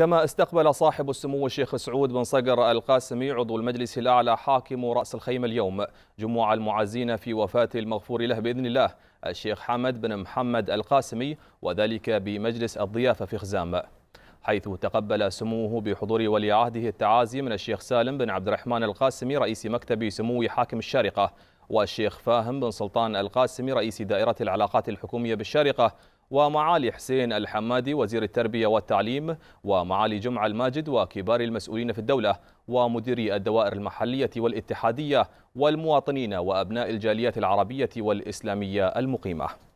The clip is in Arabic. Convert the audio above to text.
كما استقبل صاحب السمو الشيخ سعود بن صقر القاسمي عضو المجلس الأعلى حاكم رأس الخيمة اليوم جموع المعزين في وفاة المغفور له بإذن الله الشيخ حمد بن محمد القاسمي وذلك بمجلس الضيافة في خزام حيث تقبل سموه بحضور ولي عهده التعازي من الشيخ سالم بن عبد الرحمن القاسمي رئيس مكتب سمو حاكم الشارقة والشيخ فاهم بن سلطان القاسمي رئيس دائرة العلاقات الحكومية بالشارقة ومعالي حسين الحمادي وزير التربية والتعليم ومعالي جمعة الماجد وكبار المسؤولين في الدولة ومديري الدوائر المحلية والاتحادية والمواطنين وأبناء الجاليات العربية والإسلامية المقيمة